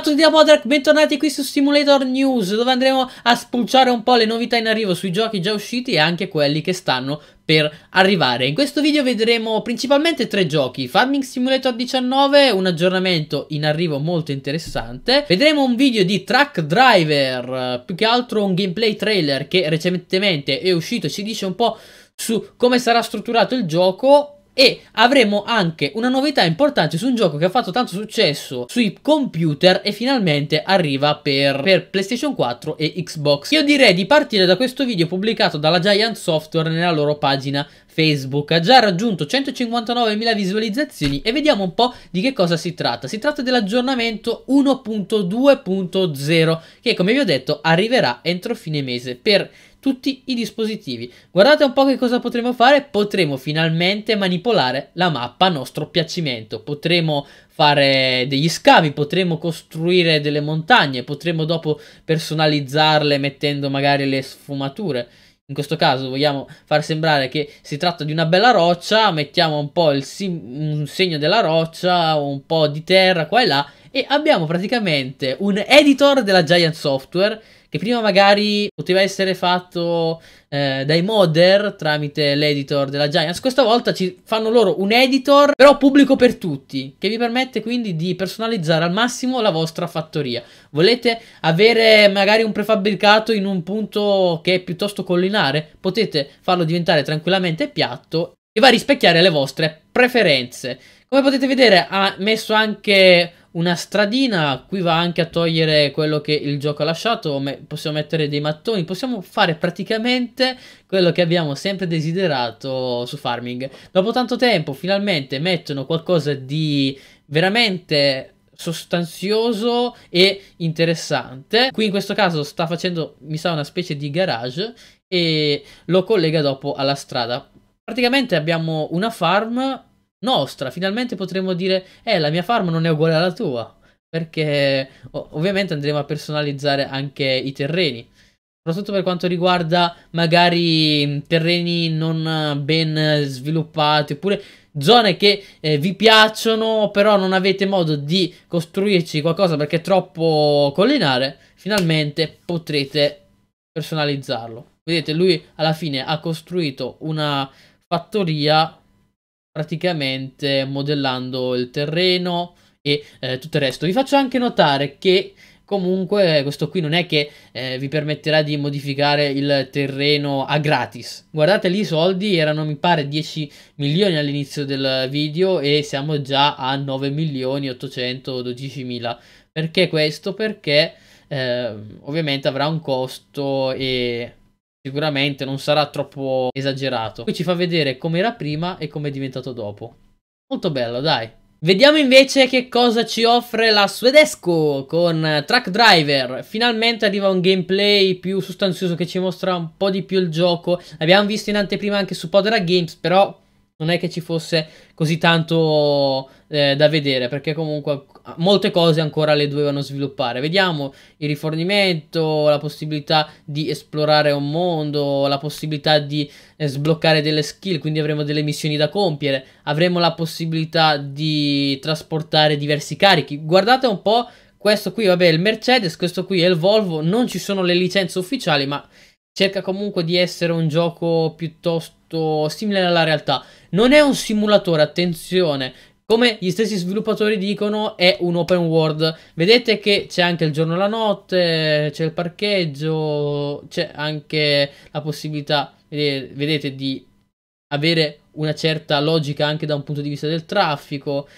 Ciao esatto, a tutti da Podrak, bentornati qui su Simulator News dove andremo a spulciare un po' le novità in arrivo sui giochi già usciti e anche quelli che stanno per arrivare. In questo video vedremo principalmente tre giochi, Farming Simulator 19, un aggiornamento in arrivo molto interessante, vedremo un video di Track Driver, più che altro un gameplay trailer che recentemente è uscito e ci dice un po' su come sarà strutturato il gioco e avremo anche una novità importante su un gioco che ha fatto tanto successo sui computer e finalmente arriva per, per PlayStation 4 e Xbox. Io direi di partire da questo video pubblicato dalla Giant Software nella loro pagina Facebook ha già raggiunto 159.000 visualizzazioni e vediamo un po' di che cosa si tratta. Si tratta dell'aggiornamento 1.2.0 che come vi ho detto arriverà entro fine mese per tutti i dispositivi. Guardate un po' che cosa potremo fare, potremo finalmente manipolare la mappa a nostro piacimento, potremo fare degli scavi, potremo costruire delle montagne, potremo dopo personalizzarle mettendo magari le sfumature. In questo caso vogliamo far sembrare che si tratta di una bella roccia, mettiamo un po' il un segno della roccia, un po' di terra qua e là e abbiamo praticamente un editor della Giant Software che prima magari poteva essere fatto eh, dai modder tramite l'editor della Giants. Questa volta ci fanno loro un editor, però pubblico per tutti, che vi permette quindi di personalizzare al massimo la vostra fattoria. Volete avere magari un prefabbricato in un punto che è piuttosto collinare? Potete farlo diventare tranquillamente piatto e va a rispecchiare le vostre preferenze. Come potete vedere ha messo anche una stradina, qui va anche a togliere quello che il gioco ha lasciato, possiamo mettere dei mattoni, possiamo fare praticamente quello che abbiamo sempre desiderato su farming. Dopo tanto tempo finalmente mettono qualcosa di veramente sostanzioso e interessante. Qui in questo caso sta facendo, mi sa, una specie di garage e lo collega dopo alla strada. Praticamente abbiamo una farm nostra. Finalmente potremo dire, eh, la mia farm non è uguale alla tua. Perché ovviamente andremo a personalizzare anche i terreni. Soprattutto per quanto riguarda magari terreni non eh, ben eh, sviluppati oppure zone che eh, vi piacciono però non avete modo di costruirci qualcosa perché è troppo collinare, finalmente potrete personalizzarlo. Vedete, lui alla fine ha costruito una fattoria praticamente modellando il terreno e eh, tutto il resto. Vi faccio anche notare che comunque eh, questo qui non è che eh, vi permetterà di modificare il terreno a gratis guardate lì i soldi erano mi pare 10 milioni all'inizio del video e siamo già a 9 milioni 812 mila perché questo perché eh, ovviamente avrà un costo e Sicuramente non sarà troppo esagerato. Qui ci fa vedere come era prima e come è diventato dopo. Molto bello, dai. Vediamo invece che cosa ci offre la Swedesco con Track Driver. Finalmente arriva un gameplay più sostanzioso che ci mostra un po' di più il gioco. L'abbiamo visto in anteprima anche su Podera Games, però non è che ci fosse così tanto eh, da vedere perché comunque molte cose ancora le dovevano sviluppare. Vediamo il rifornimento, la possibilità di esplorare un mondo, la possibilità di eh, sbloccare delle skill, quindi avremo delle missioni da compiere, avremo la possibilità di trasportare diversi carichi. Guardate un po' questo qui, vabbè, è il Mercedes, questo qui è il Volvo, non ci sono le licenze ufficiali, ma cerca comunque di essere un gioco piuttosto simile alla realtà. Non è un simulatore, attenzione, come gli stessi sviluppatori dicono è un open world. Vedete che c'è anche il giorno e la notte, c'è il parcheggio, c'è anche la possibilità, vedete, di avere una certa logica anche da un punto di vista del traffico.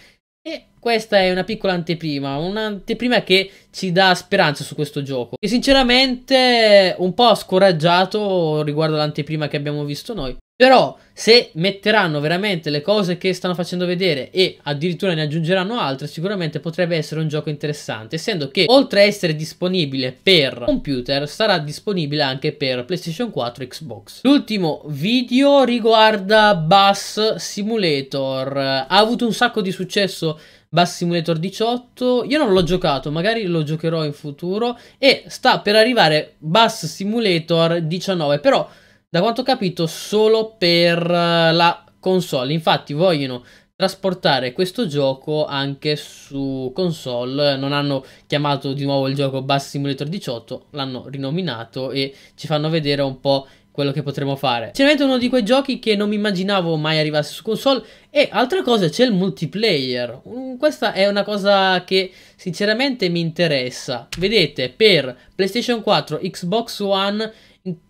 E questa è una piccola anteprima, un'anteprima che ci dà speranza su questo gioco. E sinceramente un po' scoraggiato riguardo all'anteprima che abbiamo visto noi. Però se metteranno veramente le cose che stanno facendo vedere e addirittura ne aggiungeranno altre, sicuramente potrebbe essere un gioco interessante, essendo che oltre a essere disponibile per computer, sarà disponibile anche per PlayStation 4 e Xbox. L'ultimo video riguarda Bus Simulator. Ha avuto un sacco di successo Bus Simulator 18. Io non l'ho giocato, magari lo giocherò in futuro e sta per arrivare Bus Simulator 19, però da quanto ho capito solo per eh, la console. Infatti vogliono trasportare questo gioco anche su console. Non hanno chiamato di nuovo il gioco Bass Simulator 18, l'hanno rinominato e ci fanno vedere un po' quello che potremo fare. Sinceramente uno di quei giochi che non mi immaginavo mai arrivasse su console e altra cosa c'è il multiplayer. Mm, questa è una cosa che sinceramente mi interessa. Vedete, per PlayStation 4, Xbox One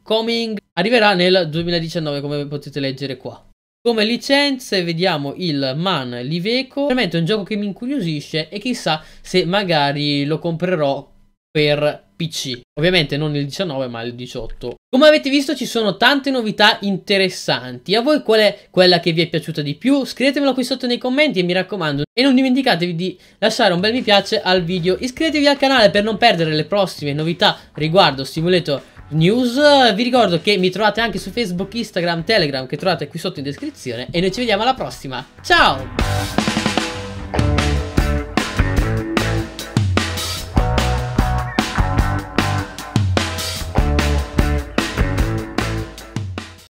Coming Arriverà nel 2019 come potete leggere qua. Come licenze vediamo il Man Liveco, veramente è un gioco che mi incuriosisce e chissà se magari lo comprerò per PC. Ovviamente non il 19 ma il 18. Come avete visto ci sono tante novità interessanti. A voi qual è quella che vi è piaciuta di più? Scrivetemelo qui sotto nei commenti e mi raccomando. E non dimenticatevi di lasciare un bel mi piace al video. Iscrivetevi al canale per non perdere le prossime novità riguardo Simulator news. Vi ricordo che mi trovate anche su Facebook, Instagram, Telegram che trovate qui sotto in descrizione e noi ci vediamo alla prossima. Ciao!